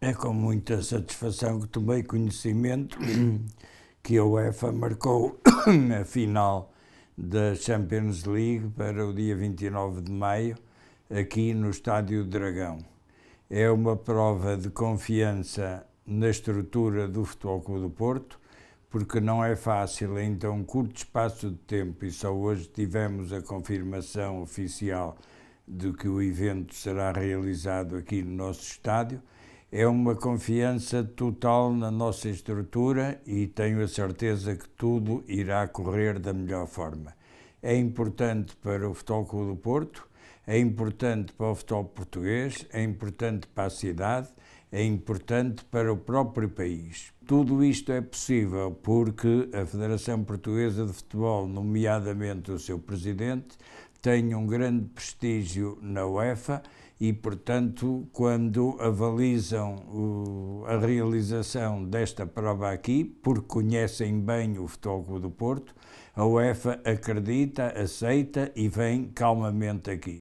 É com muita satisfação que tomei conhecimento que hum. a UEFA marcou a final da Champions League para o dia 29 de maio, aqui no Estádio Dragão. É uma prova de confiança na estrutura do Futebol Clube do Porto, porque não é fácil é em tão curto espaço de tempo, e só hoje tivemos a confirmação oficial de que o evento será realizado aqui no nosso estádio é uma confiança total na nossa estrutura e tenho a certeza que tudo irá correr da melhor forma. É importante para o Futebol Clube do Porto, é importante para o futebol português, é importante para a cidade, é importante para o próprio país. Tudo isto é possível porque a Federação Portuguesa de Futebol, nomeadamente o seu presidente, tem um grande prestígio na UEFA e, portanto, quando avalizam o, a realização desta prova aqui, porque conhecem bem o Futebol Clube do Porto, a UEFA acredita, aceita e vem calmamente aqui.